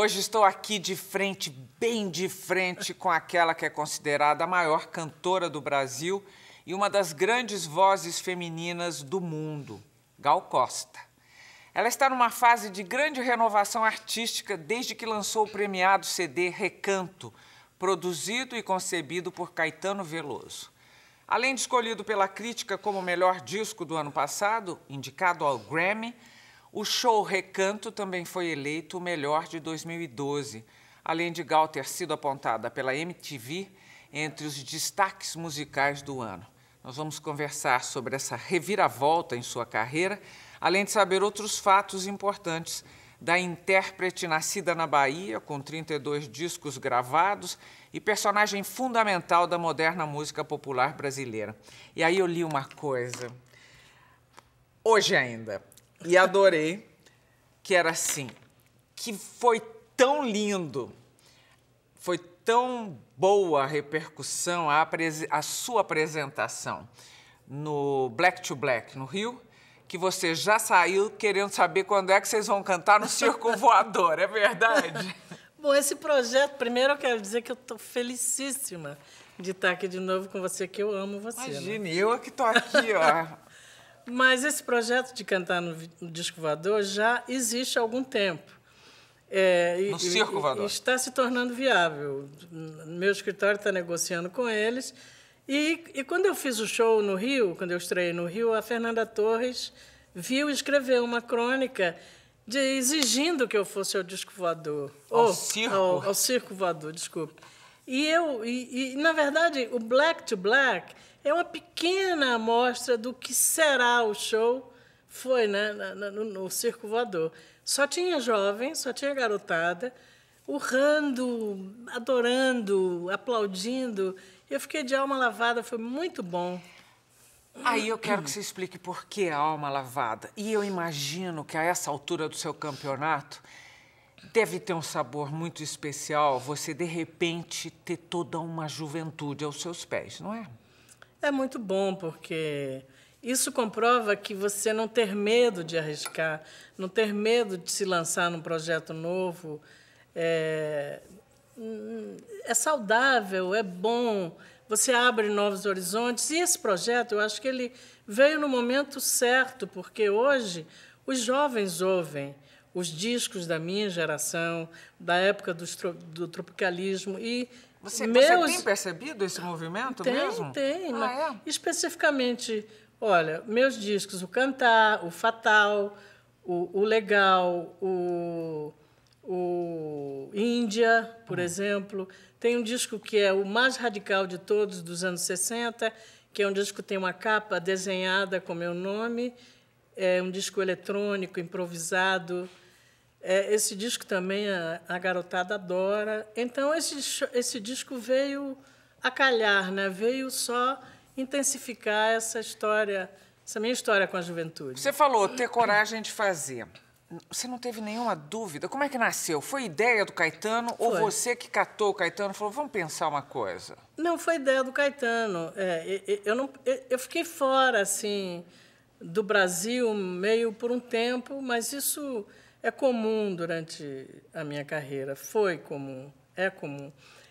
Hoje estou aqui de frente, bem de frente, com aquela que é considerada a maior cantora do Brasil e uma das grandes vozes femininas do mundo, Gal Costa. Ela está numa fase de grande renovação artística desde que lançou o premiado CD Recanto, produzido e concebido por Caetano Veloso. Além de escolhido pela crítica como o melhor disco do ano passado, indicado ao Grammy, o show Recanto também foi eleito o melhor de 2012, além de Gal ter sido apontada pela MTV entre os destaques musicais do ano. Nós vamos conversar sobre essa reviravolta em sua carreira, além de saber outros fatos importantes da intérprete nascida na Bahia, com 32 discos gravados e personagem fundamental da moderna música popular brasileira. E aí eu li uma coisa, hoje ainda e adorei, que era assim, que foi tão lindo, foi tão boa a repercussão, a, a sua apresentação no Black to Black, no Rio, que você já saiu querendo saber quando é que vocês vão cantar no Circo Voador, é verdade? Bom, esse projeto, primeiro eu quero dizer que eu estou felicíssima de estar aqui de novo com você, que eu amo você. Imagine, né? eu é que estou aqui, ó, mas esse projeto de cantar no, disco voador já existe há algum tempo. É, no e, circo voador. E está se tornando viável. Meu escritório está negociando com eles. E, e quando eu fiz o show no Rio, quando eu estreiei no Rio, a Fernanda Torres viu e escreveu uma crônica de, exigindo que eu fosse ao disco voador. Ao circo? Ao, ao circo voador, desculpe. E eu, e, e, na verdade, o Black to Black é uma pequena amostra do que será o show. Foi, né? No, no Circo Voador. Só tinha jovem, só tinha garotada, urrando, adorando, aplaudindo. Eu fiquei de alma lavada, foi muito bom. Aí eu quero que você explique por que a alma lavada. E eu imagino que a essa altura do seu campeonato deve ter um sabor muito especial você de repente ter toda uma juventude aos seus pés, não é? É muito bom, porque isso comprova que você não ter medo de arriscar, não ter medo de se lançar num projeto novo. É, é saudável, é bom, você abre novos horizontes. E esse projeto, eu acho que ele veio no momento certo, porque hoje os jovens ouvem os discos da minha geração, da época do, do tropicalismo, e você, meus... você tem percebido esse movimento tem, mesmo? Tem, ah, é? especificamente, olha, meus discos, o Cantar, o Fatal, o, o Legal, o, o Índia, por hum. exemplo. Tem um disco que é o mais radical de todos, dos anos 60, que é um disco que tem uma capa desenhada com meu nome, é um disco eletrônico, improvisado, é, esse disco também a, a, garotada adora. Então, esse, esse disco veio a calhar, né? veio só intensificar essa história, essa minha história com a juventude. Você falou ter coragem de fazer. Você não teve nenhuma dúvida? Como é que nasceu? Foi ideia do Caetano foi. ou você que catou o Caetano e falou, vamos pensar uma coisa? Não, foi ideia do Caetano. É, eu, não, eu fiquei fora, assim, do Brasil meio por um tempo, mas isso é comum durante a minha carreira, foi comum, é comum.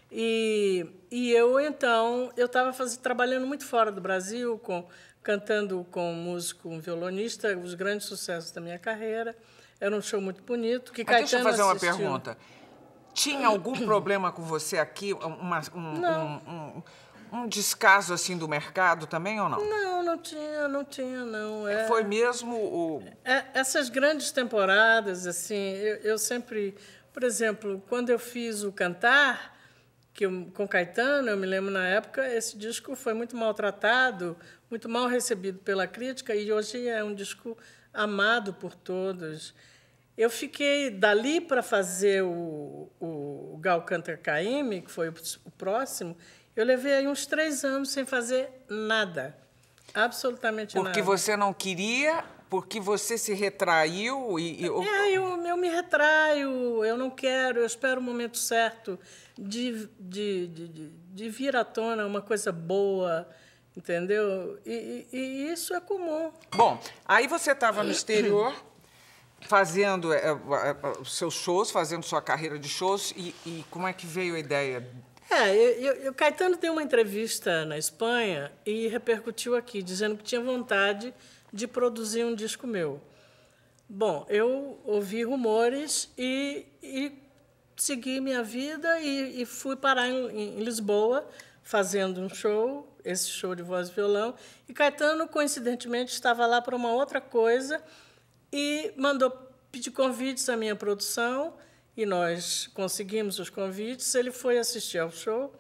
E, e eu, então, eu estava trabalhando muito fora do Brasil, com, cantando com um músico, um violonista, os grandes sucessos da minha carreira. Era um show muito bonito. Que Caetano deixa eu fazer assistiu. uma pergunta. Tinha algum problema com você aqui? Uma, um, Não. Um, um, um descaso assim do mercado também ou não? Não, não tinha, não tinha, não. É... Foi mesmo o. É, essas grandes temporadas, assim, eu, eu, sempre. Por exemplo, quando eu fiz o Cantar, que eu, com Caetano, eu me lembro na época, esse disco foi muito maltratado, muito mal recebido pela crítica, e hoje é um disco amado por todos. Eu fiquei dali para fazer o, o Gal Cantar Caime, que foi o, o próximo, eu levei aí uns três anos sem fazer nada. Absolutamente porque nada. Porque você não queria, porque você se retraiu e. e... É, eu, eu, me retraio, eu não quero, eu espero o momento certo de, de, de, de, de vir à tona uma coisa boa. Entendeu? E, e, e isso é comum. Bom, aí você estava no exterior, fazendo os é, é, é seus shows, fazendo sua carreira de shows, e, e, como é que veio a ideia é, eu, eu, o Caetano deu uma entrevista na Espanha e repercutiu aqui, dizendo que tinha vontade de produzir um disco meu. Bom, eu ouvi rumores e, e segui minha vida e, e fui parar em, em, Lisboa fazendo um show, esse show de voz e violão. E Caetano, coincidentemente, estava lá para uma outra coisa e mandou pedir convites à minha produção e nós conseguimos os convites. Ele foi assistir ao show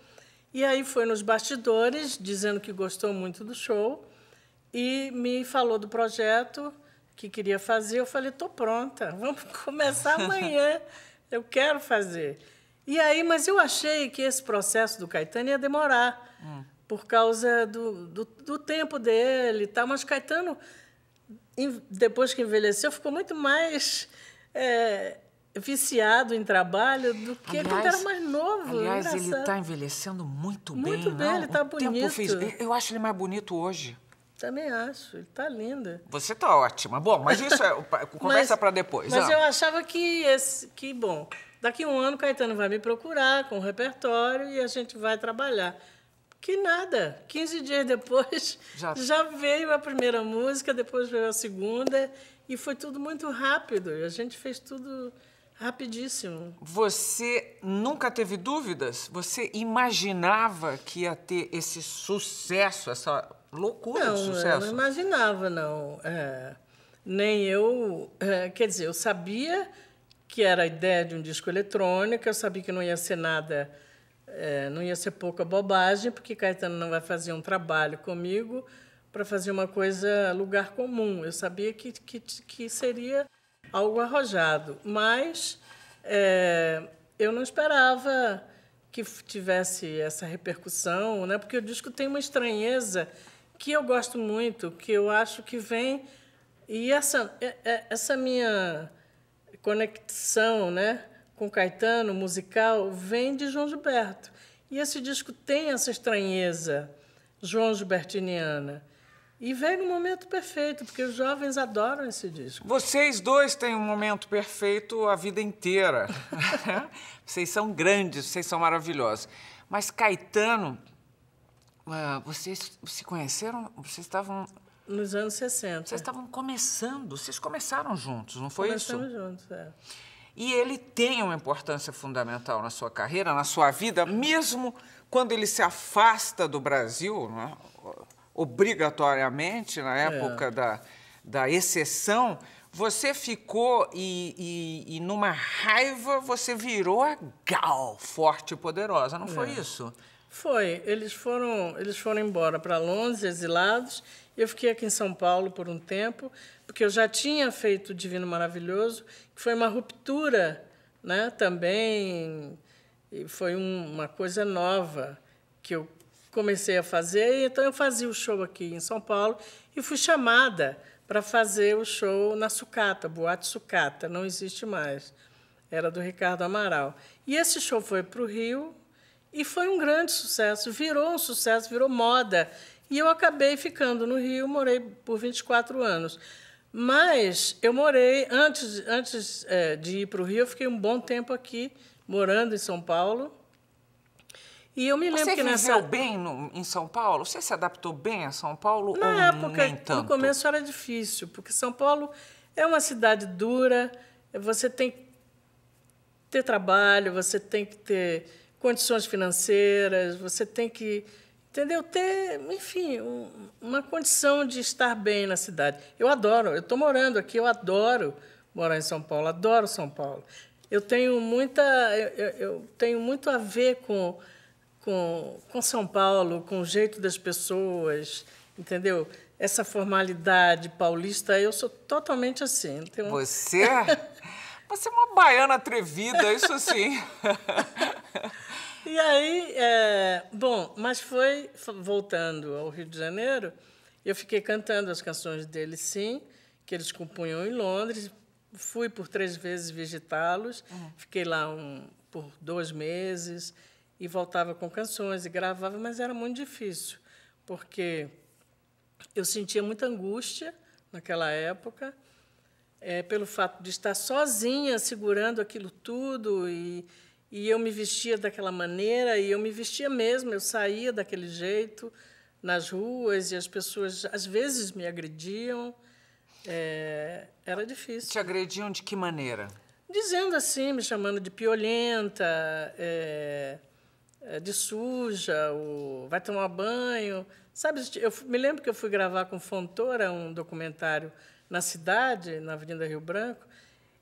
e aí foi nos bastidores dizendo que gostou muito do show e me falou do projeto que queria fazer. Eu falei: "Tô pronta, vamos começar amanhã. Eu quero fazer". E aí, mas eu achei que esse processo do Caetano ia demorar. Hum. Por causa do, do, do, tempo dele e tal. Mas Caetano, depois que envelheceu, ficou muito mais é, viciado em trabalho do que é aliás, quando era mais novo. É aliás, ele está envelhecendo muito bem. Muito bem, não? ele está bonito. Fez... Eu acho ele mais bonito hoje. Também acho, ele está lindo. Você está ótima. Bom, mas isso é conversa para depois. Mas eu achava que esse, que bom, daqui a um ano Caetano vai me procurar com o repertório e a gente vai trabalhar. Que nada. 15 dias depois já, já veio a primeira música, depois veio a segunda e foi tudo muito rápido. A gente fez tudo Rapidíssimo. Você nunca teve dúvidas? Você imaginava que ia ter esse sucesso, essa loucura não, de sucesso? Não, não imaginava, não. É, nem eu. É, quer dizer, eu sabia que era a ideia de um disco eletrônico, eu sabia que não ia ser nada. É, não ia ser pouca bobagem, porque Caetano não vai fazer um trabalho comigo para fazer uma coisa lugar comum. Eu sabia que, que, que seria algo arrojado, mas é, eu não esperava que tivesse essa repercussão, né? Porque o disco tem uma estranheza que eu gosto muito, que eu acho que vem e essa é, é, essa minha conexão, né, com Caetano musical vem de João Gilberto. E esse disco tem essa estranheza João Gilbertiniana. E veio no momento perfeito, porque os jovens adoram esse disco. Vocês dois têm um momento perfeito a vida inteira. vocês são grandes, vocês são maravilhosos. Mas Caetano, ah, vocês se conheceram? Vocês estavam. Nos anos 60. Vocês estavam começando, vocês começaram juntos, não foi Começamos isso? Começamos juntos, é. E ele tem uma importância fundamental na sua carreira, na sua vida, mesmo quando ele se afasta do Brasil, é? obrigatoriamente na é. época é. da, da exceção, você ficou e, e, e, numa raiva você virou a Gal, forte e poderosa, não foi é. isso? Foi. Eles foram, eles foram embora para Londres, exilados. Eu fiquei aqui em São Paulo por um tempo, porque eu já tinha feito o Divino Maravilhoso, que foi uma ruptura né, também, foi um, uma coisa nova que eu comecei a fazer, então eu fazia o show aqui em São Paulo e fui chamada para fazer o show na Sucata, Boate Sucata, não existe mais. Era do Ricardo Amaral. E esse show foi para o Rio e foi um grande sucesso, virou um sucesso, virou moda. E eu acabei ficando no Rio, morei por 24 anos. Mas eu morei, antes, antes eh, de ir para o Rio, eu fiquei um bom tempo aqui, morando em São Paulo, e eu me lembro você que nessa... Você bem no, em São Paulo? Você se adaptou bem a São Paulo Na ou época, nem tanto? no começo era difícil, porque São Paulo é uma cidade dura, você tem que ter trabalho, você tem que ter condições financeiras, você tem que, entendeu? Ter, enfim, um, uma condição de estar bem na cidade. Eu adoro, eu estou morando aqui, eu adoro morar em São Paulo, adoro São Paulo. Eu tenho muita, eu, eu tenho muito a ver com com, com São Paulo, com o jeito das pessoas, entendeu? Essa formalidade paulista, eu sou totalmente assim. Então... Você? Você é uma baiana atrevida, isso sim. e aí, é, bom, mas foi voltando ao Rio de Janeiro, eu fiquei cantando as canções dele, sim, que eles compunham em Londres. Fui por três vezes visitá-los, uhum. fiquei lá um, por dois meses e voltava com canções e gravava, mas era muito difícil, porque eu sentia muita angústia naquela época, é, pelo fato de estar sozinha segurando aquilo tudo e, e eu me vestia daquela maneira e eu me vestia mesmo, eu saía daquele jeito nas ruas e as pessoas às vezes me agrediam. É, era difícil. Te agrediam de que maneira? Dizendo assim, me chamando de piolenta, é, eh, de suja, o vai tomar banho. Sabe, eu me lembro que eu fui gravar com Fontoura um documentário na cidade, na Avenida Rio Branco,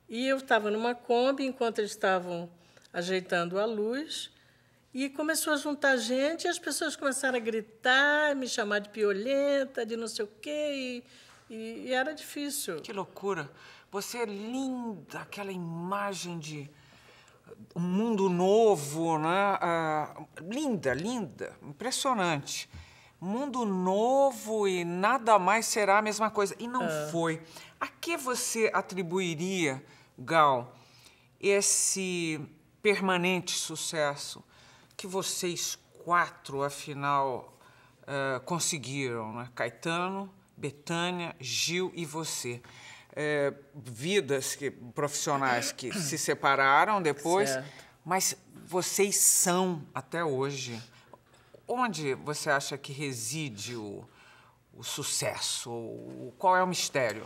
e eu estava numa Kombi enquanto eles estavam ajeitando a luz, e começou a juntar gente, e as pessoas começaram a gritar, me chamar de piolenta, de não sei o quê, e, e, e era difícil. Que loucura! Você é linda, aquela imagem de um mundo novo, né? Ah, linda, linda, impressionante. Mundo novo e nada mais será a mesma coisa. E não ah. foi. A que você atribuiria, Gal, esse permanente sucesso que vocês quatro, afinal, uh, conseguiram, né? Caetano, Betânia, Gil e você é, vidas que, profissionais que se separaram depois, certo. mas vocês são até hoje. Onde você acha que reside o, o sucesso? O, qual é o mistério?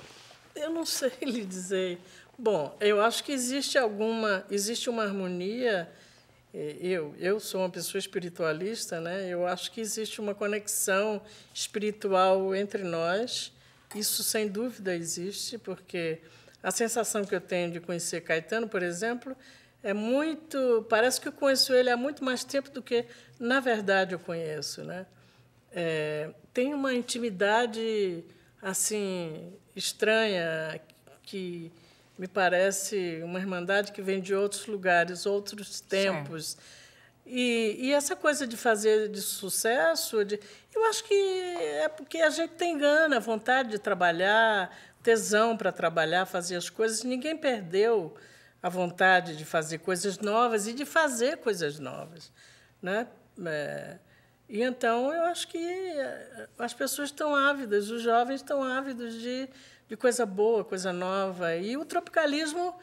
Eu não sei lhe dizer. Bom, eu acho que existe alguma, existe uma harmonia. É, eu, eu sou uma pessoa espiritualista, né? Eu acho que existe uma conexão espiritual entre nós isso, sem dúvida, existe, porque a sensação que eu tenho de conhecer Caetano, por exemplo, é muito. Parece que eu conheço ele há muito mais tempo do que, na verdade, eu conheço. Né? É, tem uma intimidade assim estranha que me parece uma irmandade que vem de outros lugares, outros tempos. Sim e, e, essa coisa de fazer de sucesso, de, eu acho que é porque a gente tem gana, vontade de trabalhar, tesão para trabalhar, fazer as coisas. Ninguém perdeu a vontade de fazer coisas novas e de fazer coisas novas. Né? É, e então eu acho que eh, as pessoas estão ávidas, os jovens estão ávidos de, de coisa boa, coisa nova. E o tropicalismo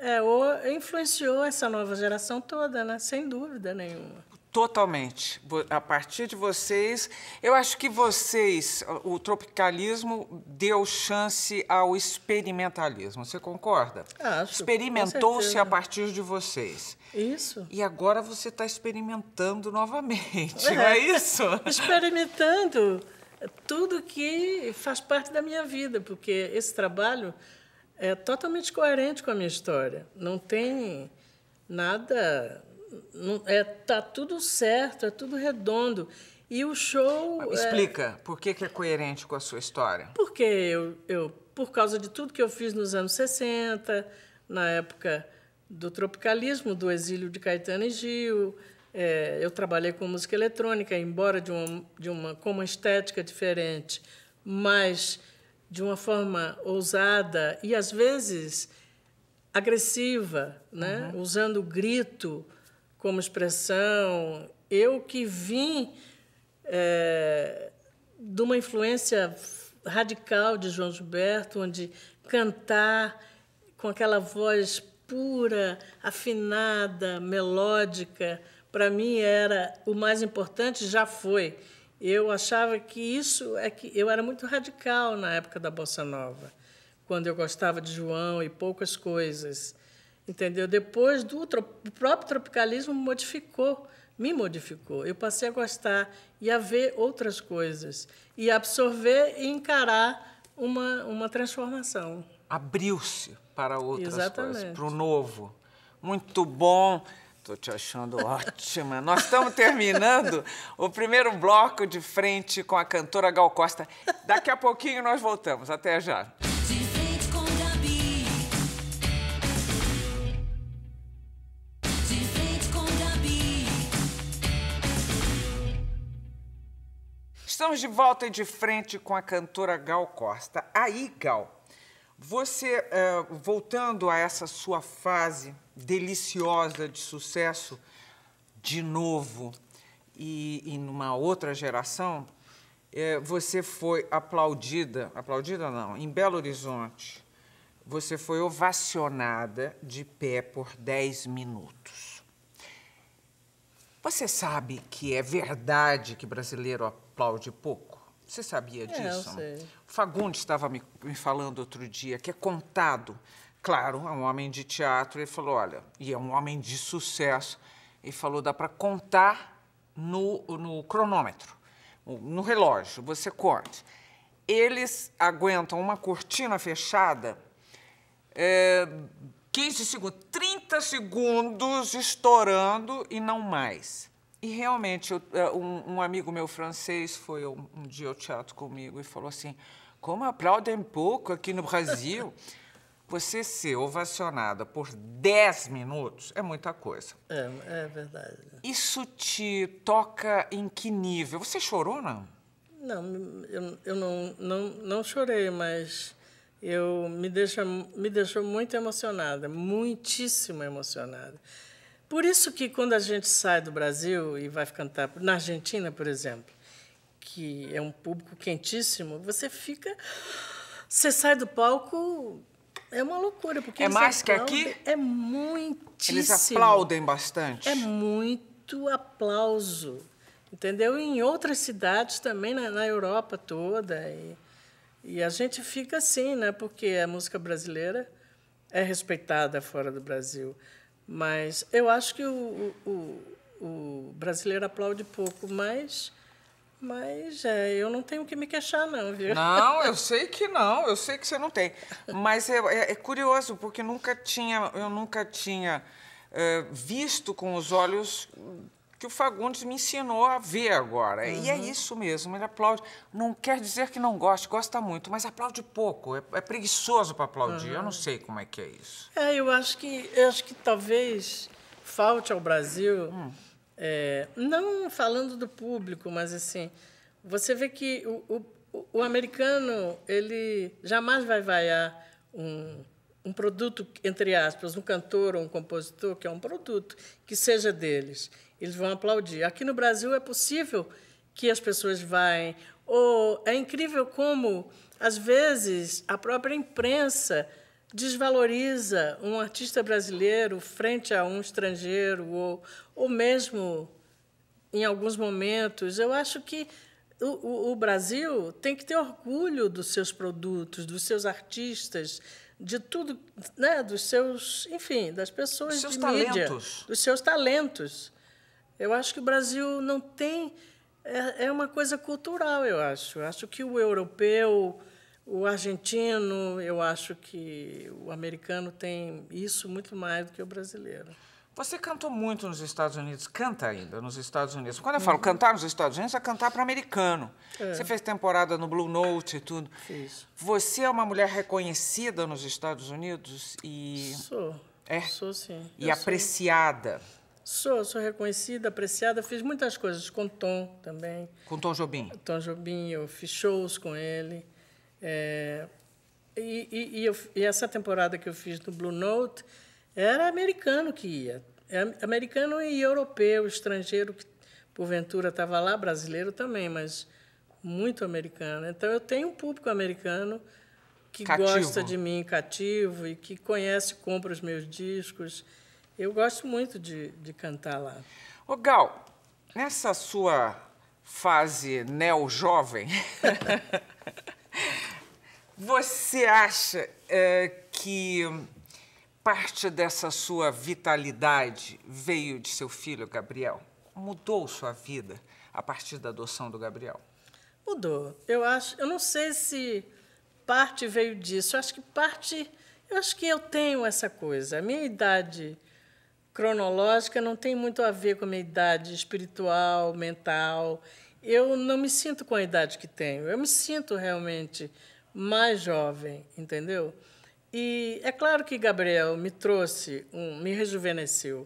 é, ou influenciou essa nova geração toda, né? Sem dúvida nenhuma. Totalmente. A partir de vocês, eu acho que vocês, o tropicalismo deu chance ao experimentalismo. Você concorda? Acho. Experimentou-se a partir de vocês. Isso. E agora você está experimentando novamente, é. não é isso? Experimentando tudo que faz parte da minha vida, porque esse trabalho é totalmente coerente com a minha história. Não tem nada. Não, é, tá tudo certo, é tudo redondo. E o show. Mas, é, explica, por que, que é coerente com a sua história? Porque eu, eu, por causa de tudo que eu fiz nos anos 60, na época do tropicalismo, do exílio de Caetano e Gil, é, eu trabalhei com música eletrônica, embora de uma, de uma, com uma estética diferente, mas de uma forma ousada e às vezes agressiva, né? Uhum. usando o grito como expressão. Eu que vim é, de uma influência radical de João Gilberto, onde cantar com aquela voz pura, afinada, melódica, para mim era o mais importante, já foi. Eu achava que isso é que eu era muito radical na época da bossa nova, quando eu gostava de João e poucas coisas, entendeu? Depois do o próprio tropicalismo modificou, me modificou. Eu passei a gostar e a ver outras coisas e absorver e encarar uma uma transformação. Abriu-se para outras Exatamente. coisas, para o novo. Muito bom. Estou te achando ótima. Nós estamos terminando o primeiro bloco de frente com a cantora Gal Costa. Daqui a pouquinho nós voltamos. Até já. Estamos de volta e de frente com a cantora Gal Costa. Aí, Gal, você, é, voltando a essa sua fase deliciosa de sucesso, de novo, e, e numa outra geração, é, você foi aplaudida, aplaudida não, em Belo Horizonte, você foi ovacionada de pé por 10 minutos. Você sabe que é verdade que brasileiro aplaude pouco? Você sabia disso? É, eu sei. Fagundes estava me, me falando outro dia que é contado. Claro, é um homem de teatro, ele falou, olha, e é um homem de sucesso. Ele falou, dá para contar no, no cronômetro, no relógio, você corte. Eles aguentam uma cortina fechada é, 15 segundos, 30 segundos estourando e não mais. E realmente, eu, eh, um, um, amigo meu francês foi um, um dia ao teatro comigo e falou assim: como aplaudem pouco aqui no Brasil. Você ser ovacionada por 10 minutos é muita coisa. É, é verdade. Isso te toca em que nível? Você chorou, não? Não, eu, eu não, não, não chorei, mas eu me, deixa, me deixou muito emocionada, muitíssimo emocionada. Por isso que quando a gente sai do Brasil e vai cantar na Argentina, por exemplo, que é um público quentíssimo, você fica. Você sai do palco. É uma loucura, porque. É mais que aqui? É muitíssimo. Eles aplaudem bastante. É muito aplauso. Entendeu? E em outras cidades também, na, na Europa toda. E, e a gente fica assim, né? Porque a música brasileira é respeitada fora do Brasil. Mas eu acho que o, o, o brasileiro aplaude pouco, mas mas é, eu não tenho que me queixar, não, viu? Não, eu sei que não, eu sei que você não tem. Mas é, é, é curioso, porque nunca tinha, eu nunca tinha é, visto com os olhos que o Fagundes me ensinou a ver agora. Uhum. E é uhum. isso mesmo, ele aplaude. Não quer dizer que não goste, gosta muito, mas aplaude pouco, é, é preguiçoso para aplaudir. Uhum. Eu não uhum. sei como é que é isso. É, eu acho que, eu acho que talvez falte ao Brasil. Hum é, não falando do público, mas assim, você vê que o, o, o americano ele jamais vai vaiar um, um produto, entre aspas, um cantor ou um compositor, que é um produto, que seja deles. Eles vão aplaudir. Aqui no Brasil é possível que as pessoas vão. Ou é incrível como, às vezes, a própria imprensa desvaloriza um artista brasileiro frente a um estrangeiro ou, ou mesmo em alguns momentos. Eu acho que o, o, o Brasil tem que ter orgulho dos seus produtos, dos seus artistas, de tudo, né, dos seus, enfim, das pessoas dos seus de talentos. mídia, dos seus talentos. Eu acho que o Brasil não tem é, é uma coisa cultural, eu acho. Eu acho que o europeu o argentino, eu acho que o americano tem isso muito mais do que o brasileiro. Você cantou muito nos Estados Unidos, canta ainda nos Estados Unidos. Quando eu falo uhum. cantar nos Estados Unidos, é cantar para americano. É. Você fez temporada no Blue Note e tudo. Fiz. Você é uma mulher reconhecida nos Estados Unidos e. Sou. É? Sou sim. E eu apreciada. Sou, sou reconhecida, apreciada. Fiz muitas coisas com Tom também. Com Tom Jobim? Tom Jobim, eu fiz shows com ele. É, e, e, e, eu, e, essa temporada que eu fiz no Blue Note era americano que ia. É americano e europeu, estrangeiro que porventura estava lá, brasileiro também, mas muito americano. Então eu tenho um público americano que cativo. gosta de mim cativo e que conhece, compra os meus discos. Eu gosto muito de, de cantar lá. Ô Gal, nessa sua fase neo-jovem. Você acha é, que parte dessa sua vitalidade veio de seu filho, Gabriel? Mudou sua vida a partir da adoção do Gabriel? Mudou. Eu acho, eu não sei se parte veio disso. Eu acho que parte, eu acho que eu tenho essa coisa. A minha idade cronológica não tem muito a ver com a minha idade espiritual, mental. Eu não me sinto com a idade que tenho. Eu me sinto realmente mais jovem, entendeu? E é claro que Gabriel me trouxe, um, me rejuvenesceu.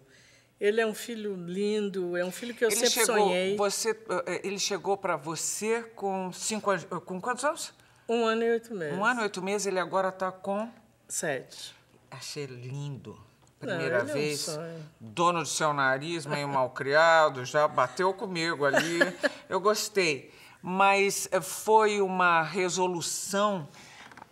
Ele é um filho lindo, é um filho que eu ele sempre chegou, sonhei. Você, eh, ele chegou para você com cinco, eh, com quantos anos? Um ano e oito meses. Um ano e oito meses, ele agora está com sete. Achei lindo. Primeira Não, vez, é um dono do seu nariz, meio malcriado, já bateu comigo ali. Eu gostei mas eh, foi uma resolução.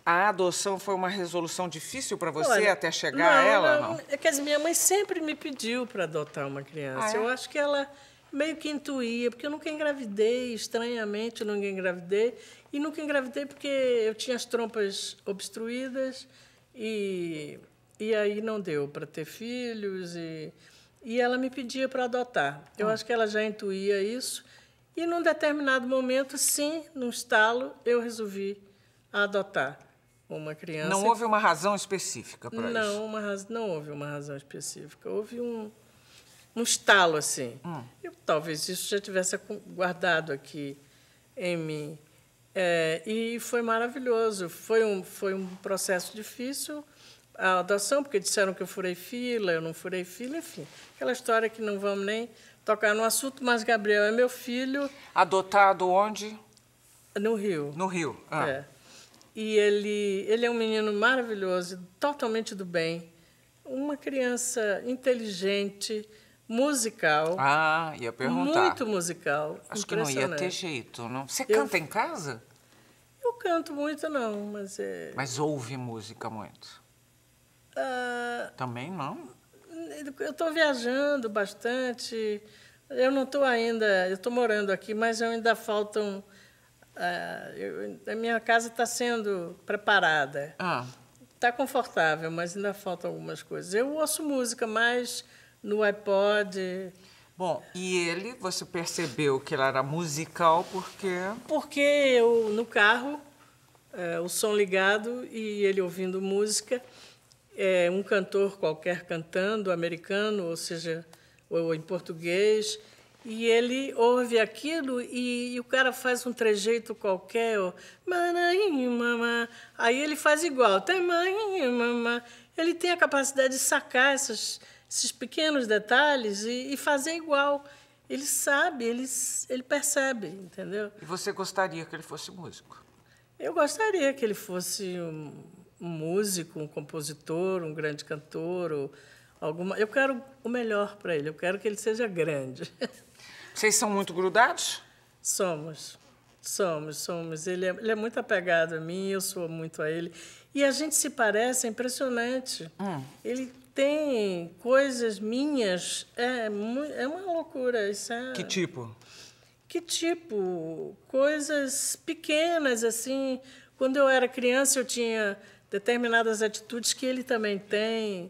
A adoção foi uma resolução difícil para você Olha, até chegar não, a ela? Não, não? É Quer dizer, assim, minha mãe sempre me pediu para adotar uma criança. Ah, é? Eu acho que ela meio que intuía, porque eu nunca engravidei, estranhamente eu nunca engravidei. E nunca engravidei porque eu tinha as trompas obstruídas e, e aí não deu para ter filhos. E, e ela me pedia para adotar. Eu ah. acho que ela já intuía isso. E num determinado momento, sim, num estalo, eu resolvi adotar uma criança. Não houve uma razão específica para não, isso? Uma raz... Não houve uma razão específica. Houve um, um estalo, assim. Hum. Eu, talvez isso já tivesse guardado aqui em mim. É, e foi maravilhoso. Foi um, foi um processo difícil a adoção, porque disseram que eu furei fila, eu não furei fila, enfim. Aquela história que não vamos nem tocar no assunto, mas Gabriel é meu filho. Adotado onde? No Rio. No Rio, ah. É. E ele, ele é um menino maravilhoso, totalmente do bem. Uma criança inteligente, musical. Ah, ia perguntar. Muito musical. Acho que não ia ter jeito, não. Você eu, canta em casa? Eu canto muito, não, mas é... Mas ouve música muito? Uh, Também não? eu estou viajando bastante. Eu não estou ainda, eu estou morando aqui, mas ainda faltam. Uh, eu, a minha casa está sendo preparada. Está ah. Tá confortável, mas ainda faltam algumas coisas. Eu ouço música mais no iPod. Bom, e ele, você percebeu que ele era musical porque? Porque eu no carro, uh, o som ligado e ele ouvindo música é, um cantor qualquer cantando, americano, ou seja, ou em português, e ele ouve aquilo e, e o cara faz um trejeito qualquer, ou, aí ele faz igual, ele tem a capacidade de sacar essas, esses pequenos detalhes e, e fazer igual. Ele sabe, ele, ele percebe, entendeu? E você gostaria que ele fosse músico? Eu gostaria que ele fosse um um músico, um compositor, um grande cantor, ou alguma. Eu quero o melhor para ele. Eu quero que ele seja grande. Vocês são muito grudados? Somos, somos, somos. Ele é, ele é muito apegado a mim, eu sou muito a ele. E a gente se parece, é impressionante. Hum. Ele tem coisas minhas, é, é uma loucura. Isso é... Que tipo? Que tipo? Coisas pequenas, assim. Quando eu era criança, eu tinha determinadas atitudes que ele também tem.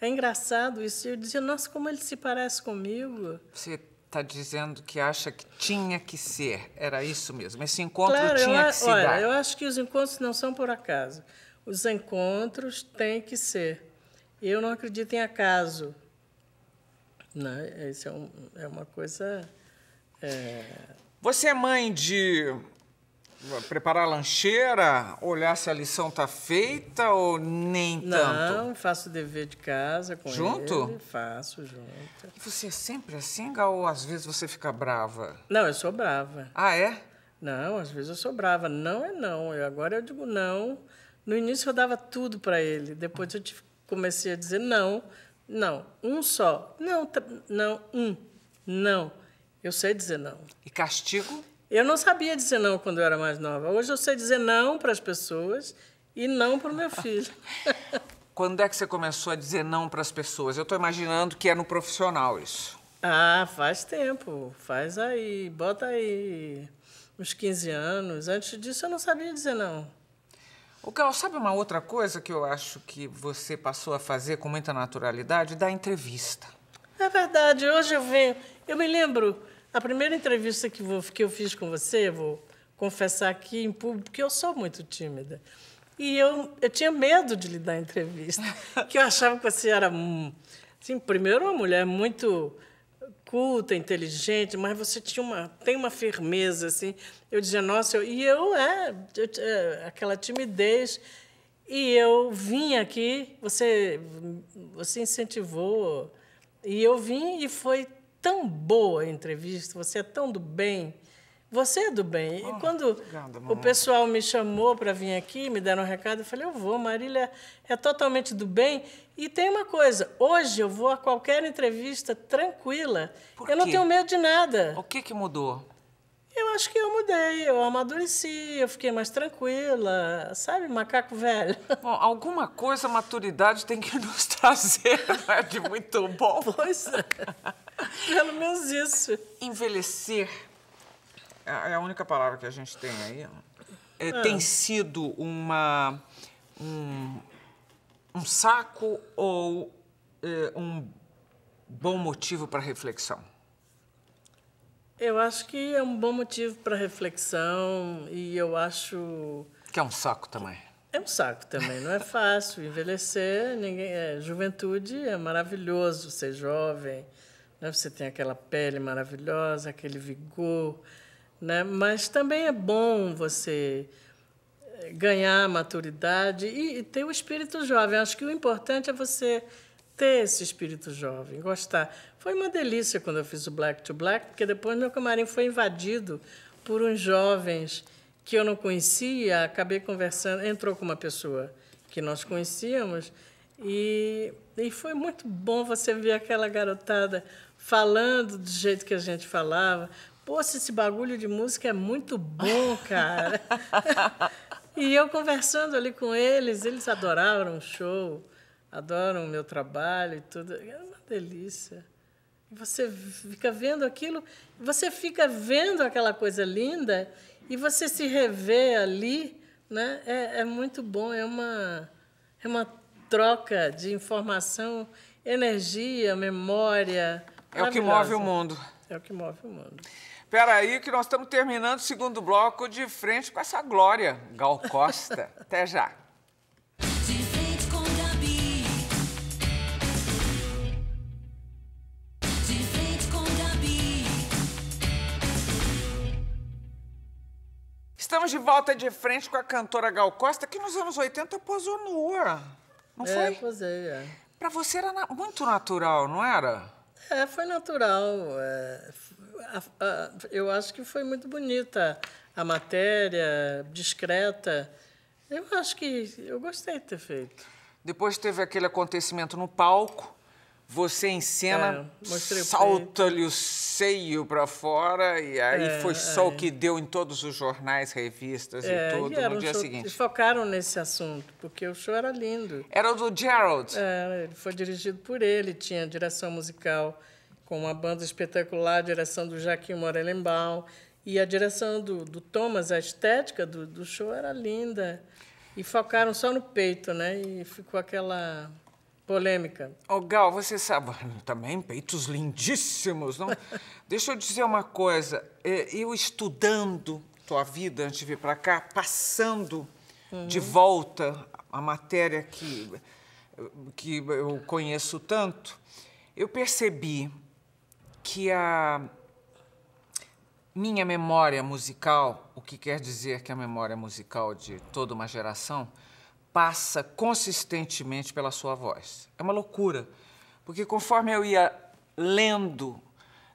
É engraçado isso. Eu dizia, nossa, como ele se parece comigo. Você está dizendo que acha que tinha que ser. Era isso mesmo. Esse encontro claro, tinha eu, que se olha, dar. Eu acho que os encontros não são por acaso. Os encontros têm que ser. Eu não acredito em acaso. Não, né? isso é, um, é uma coisa. É... Você é mãe de Preparar a lancheira, olhar se a lição está feita ou nem Não, tanto? Não, faço o dever de casa com junto? ele. Faço, junto. E você é sempre assim, Gal, ou às vezes você fica brava? Não, eu sou brava. Ah, é? Não, às vezes eu sou brava. Não é não. Eu, agora eu digo não. No início eu dava tudo para ele. Depois eu comecei a dizer não, não, um só. Não, não, um, não. Eu sei dizer não. E castigo? Eu não sabia dizer não quando eu era mais nova. Hoje eu sei dizer não para as pessoas e não para o meu filho. quando é que você começou a dizer não para as pessoas? Eu estou imaginando que é no profissional isso. Ah, faz tempo. Faz aí, bota aí uns 15 anos. Antes disso eu não sabia dizer não. O Carl, sabe uma outra coisa que eu acho que você passou a fazer com muita naturalidade? Dar entrevista. É verdade. Hoje eu venho. Eu me lembro a primeira entrevista que, eu fiz com você, vou confessar aqui em público, que eu sou muito tímida. E eu, eu tinha medo de lhe dar entrevista, que eu achava que você era, hum, assim, primeiro, uma mulher muito culta, inteligente, mas você tinha uma, tem uma firmeza, assim. Eu dizia, nossa, eu, e eu é, eu, é, aquela timidez. E eu vim aqui, você, você incentivou, e eu vim e foi tão boa entrevista, você é tão do bem. Você é do bem. Oh, e quando obrigado, o pessoal me chamou para vir aqui, me deram um recado, eu falei, eu vou, Marília é totalmente do bem. E tem uma coisa, hoje eu vou a qualquer entrevista tranquila. Por eu quê? não tenho medo de nada. O que, que mudou? Eu acho que eu mudei, eu amadureci, eu fiquei mais tranquila, sabe, macaco velho. Bom, alguma coisa a maturidade tem que nos trazer, não é de muito bom. Pois é. Pelo menos isso. Envelhecer é, é a única palavra que a gente tem aí. É, é. Tem sido uma um, um saco ou é, um bom motivo para reflexão? Eu acho que é um bom motivo para reflexão e eu acho. Que é um saco também. É um saco também, não é fácil envelhecer. Ninguém é. Juventude é maravilhoso ser jovem, né? você tem aquela pele maravilhosa, aquele vigor, né? mas também é bom você é, ganhar maturidade e, e ter o espírito jovem. Acho que o importante é você ter esse espírito jovem, gostar. Foi uma delícia quando eu fiz o Black to Black, porque depois meu camarim foi invadido por uns jovens que eu não conhecia, acabei conversando, entrou com uma pessoa que nós conhecíamos e, e foi muito bom você ver aquela garotada falando do jeito que a gente falava. Poxa, esse bagulho de música é muito bom, cara. e eu conversando ali com eles, eles adoraram o show, adoram o meu trabalho e tudo. Era é uma delícia. Você fica vendo aquilo, você fica vendo aquela coisa linda e você se revê ali, né? É, é muito bom, é uma, é uma troca de informação, energia, memória. É o que move o mundo. É o que move o mundo. Espera aí que nós estamos terminando o segundo bloco de frente com essa glória, Gal Costa. Até já. Estamos de volta de frente com a cantora Gal Costa, que nos anos 80 posou nua. Não é, foi? Posei, é, é. Pra você era na... muito natural, não era? É, foi natural. É, a, a, eu acho que foi muito bonita a matéria, discreta. Eu acho que eu gostei de ter feito. Depois teve aquele acontecimento no palco você encena, é, salta-lhe o seio para fora e aí é, foi só é. o que deu em todos os jornais, revistas e é, tudo e no dia show, seguinte. Focaram nesse assunto porque o show era lindo. Era do Gerald. É, ele foi dirigido por ele, tinha direção musical com uma banda espetacular, a direção do Joaquim Morelenbaum e a direção do, do Thomas, a estética do, do show era linda e focaram só no peito, né? E ficou aquela Polêmica. Ô, oh, Gal, você sabe, também peitos lindíssimos, não? Deixa eu dizer uma coisa. É, eu estudando tua vida antes de vir para cá, passando uhum. de volta a matéria que, que eu conheço tanto, eu percebi que a minha memória musical, o que quer dizer que a memória musical de toda uma geração, passa consistentemente pela sua voz. É uma loucura, porque conforme eu ia lendo,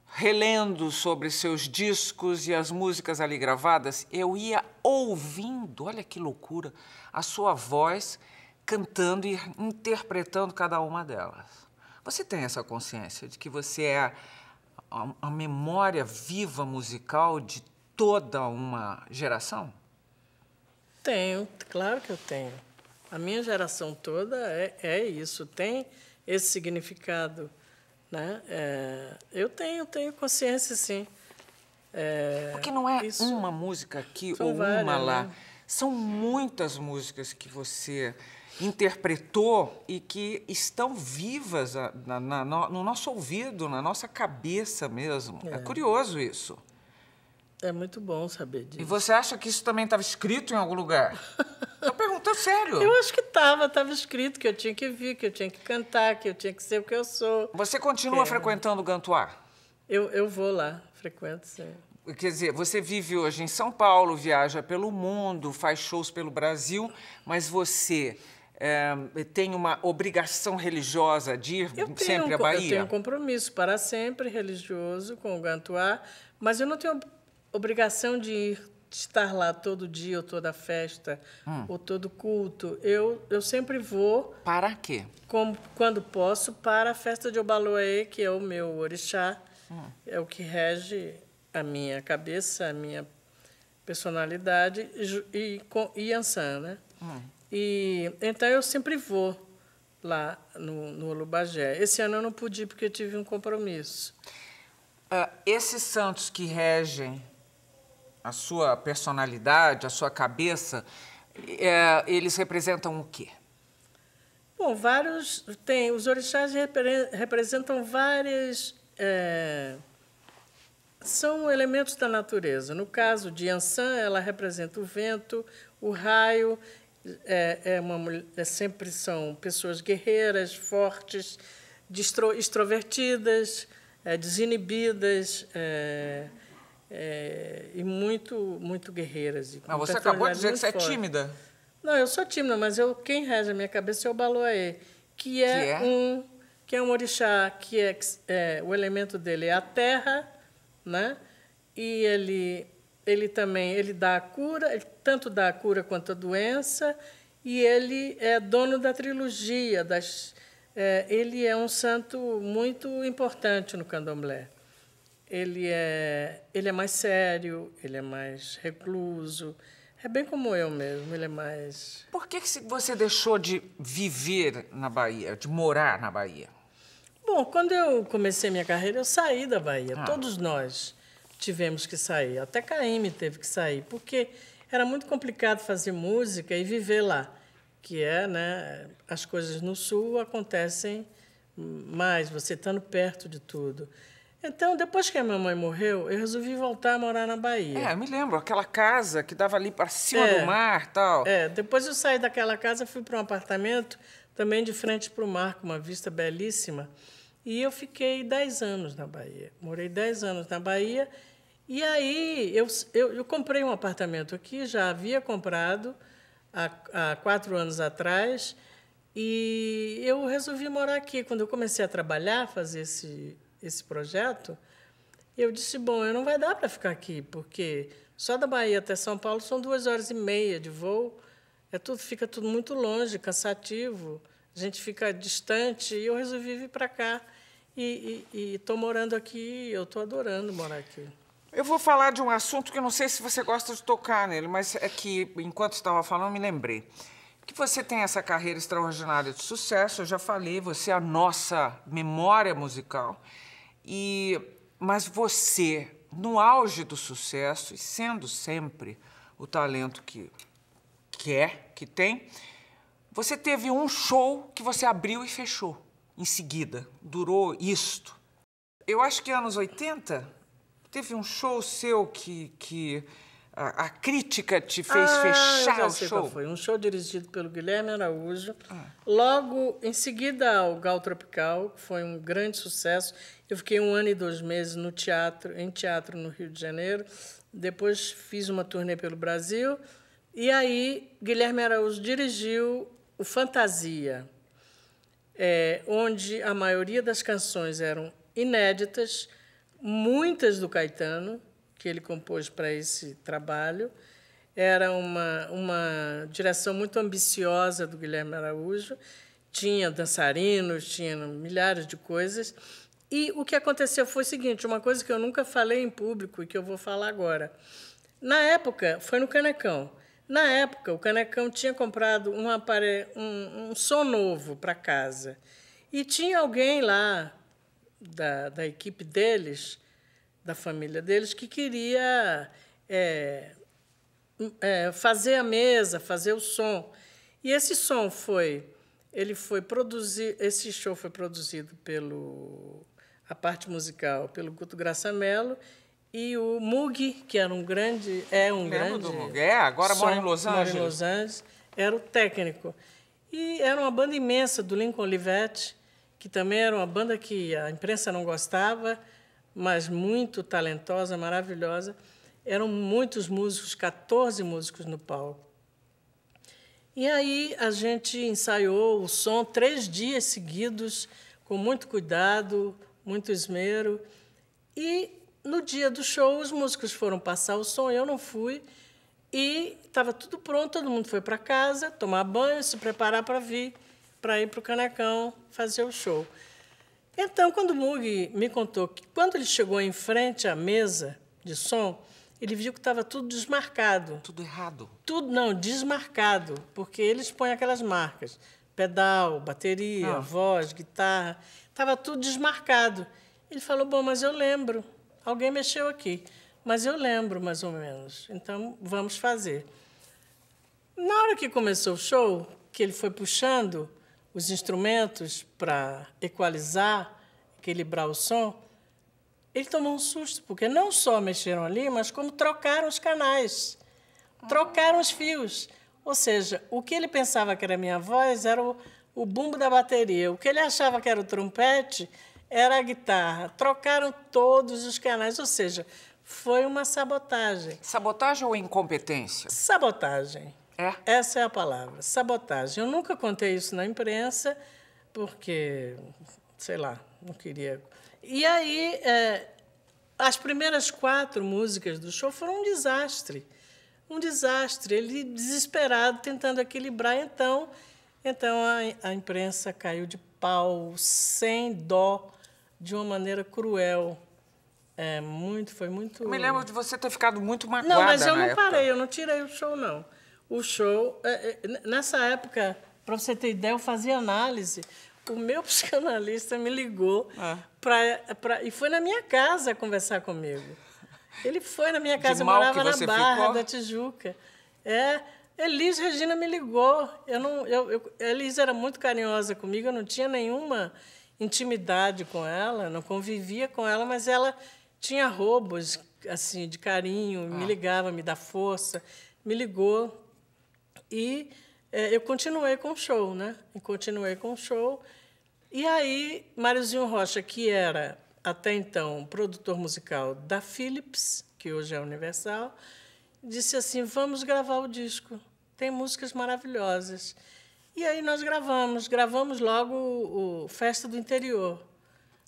relendo sobre seus discos e as músicas ali gravadas, eu ia ouvindo, olha que loucura, a sua voz cantando e interpretando cada uma delas. Você tem essa consciência de que você é a, a memória viva musical de toda uma geração? Tenho, claro que eu tenho. A minha geração toda é, é isso, tem esse significado. Né? É, eu tenho, tenho consciência, sim. É, Porque não é isso. uma música aqui ou várias, uma lá. Né? São muitas músicas que você interpretou e que estão vivas na, na, no nosso ouvido, na nossa cabeça mesmo. É, é curioso isso. É muito bom saber disso. E você acha que isso também estava escrito em algum lugar? Estou perguntando sério. Eu acho que estava, estava escrito que eu tinha que vir, que eu tinha que cantar, que eu tinha que ser o que eu sou. Você continua é. frequentando o Gantuá? Eu, eu vou lá, frequento sim. Quer dizer, você vive hoje em São Paulo, viaja pelo mundo, faz shows pelo Brasil, mas você é, tem uma obrigação religiosa de ir eu sempre um, à Bahia? Eu tenho um compromisso para sempre religioso com o Gantuá, mas eu não tenho obrigação de ir estar lá todo dia ou toda festa hum. ou todo culto. Eu, eu sempre vou. Para quê? Como, quando posso, para a festa de Obaloaê que é o meu orixá, hum. é o que rege a minha cabeça, a minha personalidade e, e Yansan, né? Hum. E, então eu sempre vou lá no, no Olubagé. Esse ano eu não pude porque tive um compromisso. Uh, esses santos que regem a sua personalidade, a sua cabeça, é, eles representam o quê? Bom, vários tem os orixás repre, representam várias é, são elementos da natureza. No caso de Ansan, ela representa o vento, o raio. É, é uma é, sempre são pessoas guerreiras, fortes, distro extrovertidas, é, desinibidas. É, é, e muito, muito guerreiras. Mas você acabou de dizer que você é tímida. Não, eu sou tímida, mas eu, quem rege a minha cabeça é o Baloaê, que é, que é? um que é um orixá, que é, é, o elemento dele é a terra, né? E ele ele também ele dá a cura, ele tanto dá a cura quanto a doença, e ele é dono da trilogia das é, ele é um santo muito importante no candomblé ele é, ele é mais sério, ele é mais recluso. É bem como eu mesmo, ele é mais. Por que, que você deixou de viver na Bahia, de morar na Bahia? Bom, quando eu comecei minha carreira, eu saí da Bahia. Ah. Todos nós tivemos que sair. Até K.M. teve que sair, porque era muito complicado fazer música e viver lá. Que é, né? As coisas no sul acontecem mais, você estando perto de tudo. Então, depois que a minha mãe morreu, eu resolvi voltar a morar na Bahia. É, me lembro, aquela casa que dava ali para cima é, do mar tal. É, depois eu saí daquela casa, fui para um apartamento, também de frente para o mar, com uma vista belíssima. E eu fiquei 10 anos na Bahia. Morei 10 anos na Bahia. E aí eu, eu, eu comprei um apartamento aqui, já havia comprado há, há quatro anos atrás. E eu resolvi morar aqui. Quando eu comecei a trabalhar, fazer esse esse projeto, eu disse: bom, eu não vai dar para ficar aqui, porque só da Bahia até São Paulo são duas horas e meia de voo. É tudo, fica tudo muito longe, cansativo. A gente fica distante e eu resolvi vir para cá. E estou morando aqui, eu estou adorando morar aqui. Eu vou falar de um assunto que eu não sei se você gosta de tocar nele, mas é que, enquanto estava falando, me lembrei. Que você tem essa carreira extraordinária de sucesso, eu já falei, você é a nossa memória musical. E mas você, no auge do sucesso e sendo sempre o talento que quer, é, que tem, você teve um show que você abriu e fechou em seguida. Durou isto. Eu acho que anos 80 teve um show seu que, que a, a crítica te fez ah, fechar o show? Foi um show dirigido pelo Guilherme Araújo. Ah. Logo em seguida ao Gal Tropical, que foi um grande sucesso. Eu fiquei um ano e dois meses no teatro, em teatro no Rio de Janeiro. Depois fiz uma turnê pelo Brasil. E aí Guilherme Araújo dirigiu o Fantasia, é, onde a maioria das canções eram inéditas, muitas do Caetano que ele compôs para esse trabalho. Era uma, uma direção muito ambiciosa do Guilherme Araújo, tinha dançarinos, tinha milhares de coisas. E o que aconteceu foi o seguinte: uma coisa que eu nunca falei em público e que eu vou falar agora. Na época, foi no Canecão. Na época, o Canecão tinha comprado um, um, um som novo para casa. E tinha alguém lá da, da equipe deles da família deles que queria é, hum, é, fazer a mesa, fazer o som. E esse som foi, ele foi produzido, esse show foi produzido pelo a parte musical pelo Guto Graça Mello e o Mug, que era um grande, é um Lembro grande. do Mug, é, agora som, mora em Los Angeles. Mora em Los Angeles, era o técnico. E era uma banda imensa do Lincoln Olivetti, que também era uma banda que a imprensa não gostava, mas muito talentosa, maravilhosa. Eram muitos músicos, 14 músicos no palco. E aí a gente ensaiou o som três dias seguidos, com muito cuidado, muito esmero. E no dia do show, os músicos foram passar o som, eu não fui. E estava tudo pronto, todo mundo foi para casa, tomar banho, se preparar para vir, para ir para o Canecão fazer o show. Então, quando o Mug me contou que quando ele chegou em frente à mesa de som, ele viu que estava tudo desmarcado. Tudo errado. Tudo não, desmarcado, porque eles põem aquelas marcas: pedal, bateria, ah. voz, guitarra, estava tudo desmarcado. Ele falou: "Bom, mas eu lembro, alguém mexeu aqui, mas eu lembro mais ou menos. Então, vamos fazer." Na hora que começou o show, que ele foi puxando, os instrumentos para equalizar, equilibrar o som, ele tomou um susto, porque não só mexeram ali, mas como trocaram os canais, trocaram os fios. Ou seja, o que ele pensava que era minha voz era o, o bumbo da bateria, o que ele achava que era o trompete era a guitarra. Trocaram todos os canais, ou seja, foi uma sabotagem. Sabotagem ou incompetência? Sabotagem. É? Essa é a palavra, sabotagem. Eu nunca contei isso na imprensa, porque, sei lá, não queria. E aí, é, as primeiras quatro músicas do show foram um desastre. Um desastre. Ele desesperado, tentando equilibrar. Então, então a, a imprensa caiu de pau, sem dó, de uma maneira cruel. É, muito, foi muito. Eu me lembro de você ter ficado muito magoada. Não, mas eu não época. parei, eu não tirei o show, não o show. É, é, nessa época, para você ter ideia, eu fazia análise. O meu psicanalista me ligou é. pra, pra, e foi na minha casa conversar comigo. Ele foi na minha casa, eu morava na Barra ficou? da Tijuca. É, Elis Regina me ligou. Eu não, eu, eu, Elis era muito carinhosa comigo, eu não tinha nenhuma intimidade com ela, não convivia com ela, mas ela tinha roubos assim de carinho, ah. me ligava, me dá força. Me ligou e é, eu continuei com o show, né? E continuei com o show. E aí, Máriozinho Rocha, que era até então produtor musical da Philips, que hoje é Universal, disse assim: vamos gravar o disco. Tem músicas maravilhosas. E aí nós gravamos, gravamos logo o Festa do Interior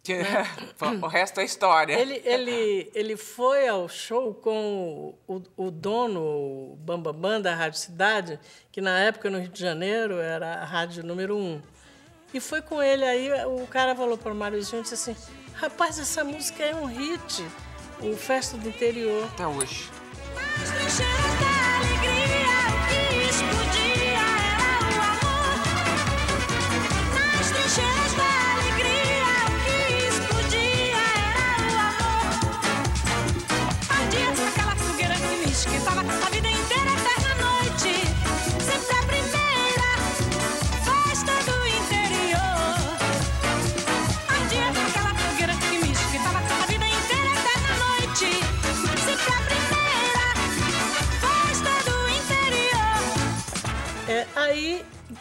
que, né? o resto é história. Ele, ele, ele foi ao show com o, o dono, o Bambambam, Bam, da Rádio Cidade, que na época no Rio de Janeiro era a rádio número um. E foi com ele aí, o cara falou para o Máriozinho, disse assim, rapaz, essa música é um hit, o Festa do Interior. Até hoje. Mas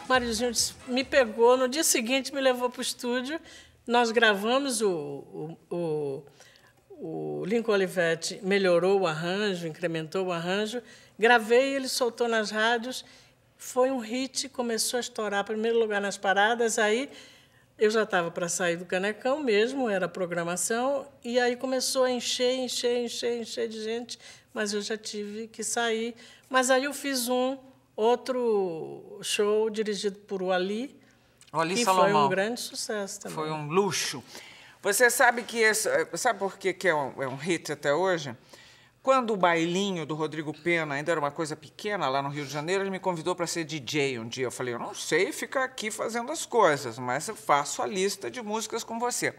Marilzinho me pegou, no dia seguinte me levou para o estúdio, nós gravamos o, o, o, o Lincoln Olivetti, melhorou o arranjo, incrementou o arranjo, gravei, ele soltou nas rádios, foi um hit, começou a estourar, primeiro lugar nas paradas, aí eu já estava para sair do Canecão mesmo, era programação, e aí começou a encher, encher, encher, encher de gente, mas eu já tive que sair. Mas aí eu fiz um Outro show dirigido por o Ali, o Ali que Salomão. foi um grande sucesso também. Foi um luxo. Você sabe que esse, sabe por que, que é, um, é um hit até hoje? Quando o bailinho do Rodrigo Pena ainda era uma coisa pequena lá no Rio de Janeiro, ele me convidou para ser DJ um dia. Eu falei, eu não sei ficar aqui fazendo as coisas, mas eu faço a lista de músicas com você.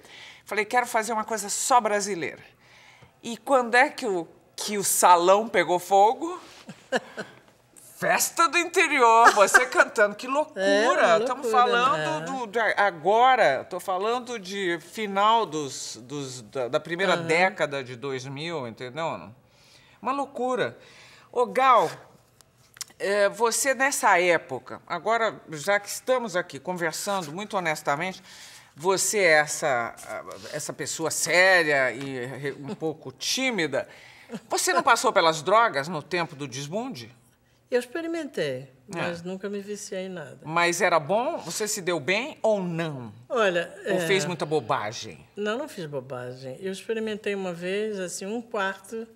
Falei, quero fazer uma coisa só brasileira. E quando é que o, que o salão pegou fogo? Festa do interior, você cantando, que loucura! É Estamos né? falando né? do, do, agora, estou falando de final dos, dos da, da, primeira uhum. década de 2000, entendeu? Uma loucura. Ô, Gal, é, você nessa época, agora já que estamos aqui conversando muito honestamente, você é essa, essa pessoa séria e um pouco tímida, você não passou pelas drogas no tempo do desbunde? Eu experimentei, é. mas é. nunca me viciei em nada. Mas era bom? Você se deu bem ou não? Olha. Ou é... fez muita bobagem? Não, não fiz bobagem. Eu experimentei uma vez, assim, um quarto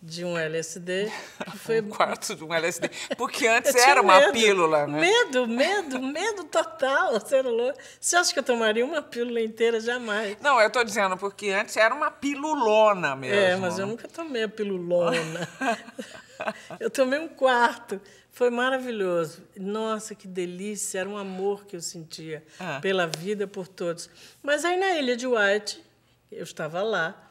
de um LSD. Que foi... um quarto de um LSD. Porque antes era uma medo, pílula, né? Medo, medo, medo total. Você era louco. Você acha que eu tomaria uma pílula inteira? Jamais. Não, eu estou dizendo porque antes era uma pilulona é, mesmo. É, mas eu né? nunca tomei a pilulona. eu tomei um quarto. Foi maravilhoso. Nossa, que delícia. Era um amor que eu sentia ah. pela vida, por todos. Mas aí na Ilha de White, eu estava lá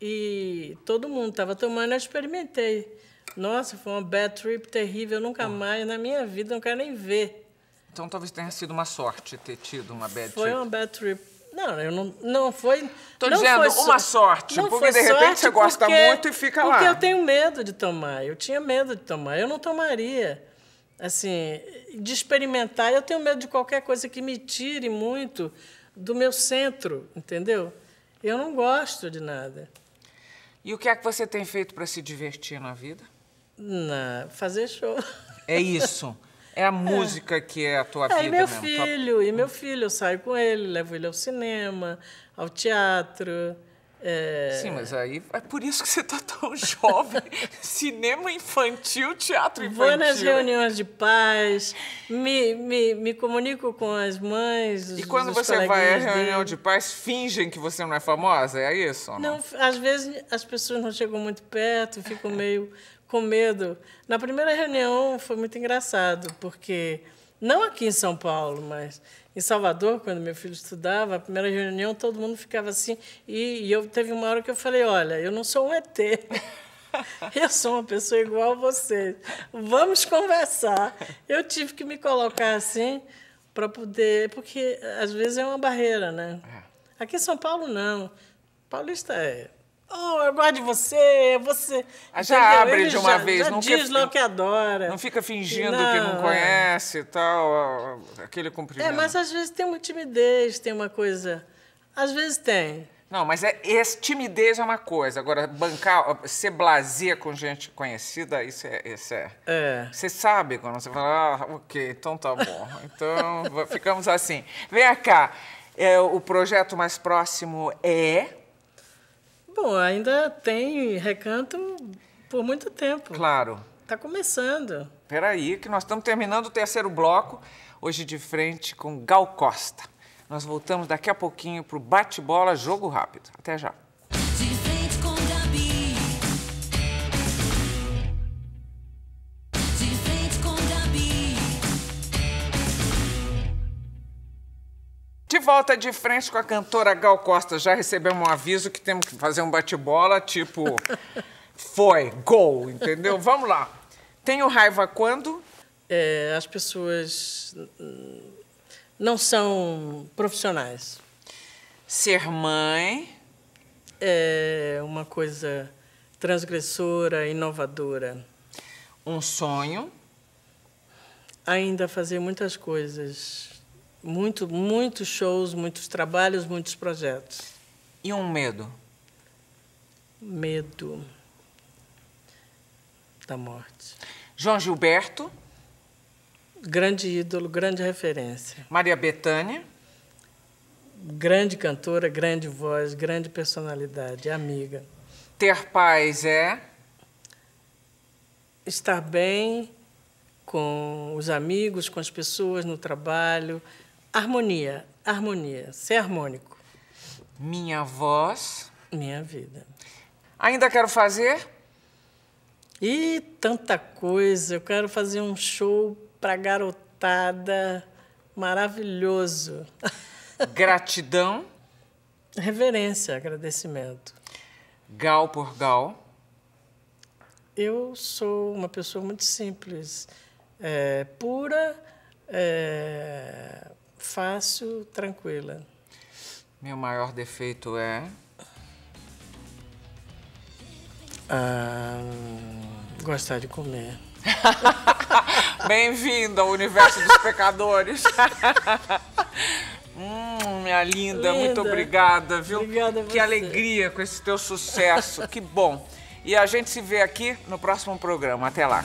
e todo mundo estava tomando, eu experimentei. Nossa, foi uma bad trip terrível. nunca ah. mais, na minha vida, não quero nem ver. Então talvez tenha sido uma sorte ter tido uma bad foi trip. Foi uma bad trip não, eu não, não foi. Estou dizendo foi uma sorte, não porque de repente você gosta porque, muito e fica lá. Porque eu tenho medo de tomar, eu tinha medo de tomar, eu não tomaria. Assim, de experimentar, eu tenho medo de qualquer coisa que me tire muito do meu centro, entendeu? Eu não gosto de nada. E o que é que você tem feito para se divertir na vida? Na, fazer show. É isso. É a é. música é. que é a tua é, vida. né? meu mesmo. filho, tua... e meu hum. filho, eu saio com ele, levo ele ao cinema, ao teatro. É... Sim, mas aí é por isso que você está tão jovem. Cinema infantil, teatro infantil. Vou nas reuniões de paz, me, me, me comunico com as mães. Os, e quando você vai à reunião dele. de paz, fingem que você não é famosa? É isso? Não? não, às vezes as pessoas não chegam muito perto, ficam meio com medo. Na primeira reunião foi muito engraçado, porque não aqui em São Paulo, mas em Salvador, quando meu filho estudava, a primeira reunião todo mundo ficava assim, e, e eu teve uma hora que eu falei, olha, eu não sou um ET. Eu sou uma pessoa igual a vocês Vamos conversar. Eu tive que me colocar assim para poder, porque às vezes é uma barreira, né? É. Aqui em São Paulo não. Paulista é Oh, eu gosto de você, você. Ah, já entendeu? abre Ele de uma já, vez, já não diz fica, que adora. Não fica fingindo não, que não conhece e é. tal, aquele cumprimento. É, mas às vezes tem uma timidez, tem uma coisa. Às vezes tem. Não, mas é, esse, timidez é uma coisa. Agora, bancar, ser blazer com gente conhecida, isso é. Isso é. é. Você sabe quando você fala, ah, ok, então tá bom. Então, ficamos assim. Vem cá. É, o projeto mais próximo é. Bom, ainda tem recanto por muito tempo. Claro. Tá começando. Peraí, que nós estamos terminando o terceiro bloco, hoje de frente com Gal Costa. Nós voltamos daqui a pouquinho para o bate-bola jogo rápido. Até já. volta de frente com a cantora Gal Costa. Já recebemos um aviso que temos que fazer um bate-bola, tipo, foi, gol, entendeu? Vamos lá. Tenho raiva quando? É, as pessoas não são profissionais. Ser mãe? É uma coisa transgressora, inovadora. Um sonho? Ainda fazer muitas coisas muito, muitos shows, muitos trabalhos, muitos projetos. E um medo? Medo da morte. João Gilberto? Grande ídolo, grande referência. Maria Bethânia? Grande cantora, grande voz, grande personalidade, amiga. Ter paz é? Estar bem com os amigos, com as pessoas no trabalho, Harmonia, harmonia, ser harmônico. Minha voz. Minha vida. Ainda quero fazer? E tanta coisa. Eu quero fazer um show para garotada maravilhoso. Gratidão. Reverência, agradecimento. Gal por gal. Eu sou uma pessoa muito simples, é, pura, é, fácil, tranquila. Meu maior defeito é. Ah, gostar de comer. Bem-vindo ao universo dos pecadores. hum, minha linda, linda, muito obrigada, viu? Obrigada a você. Que alegria com esse teu sucesso, que bom. E a gente se vê aqui no próximo programa. Até lá.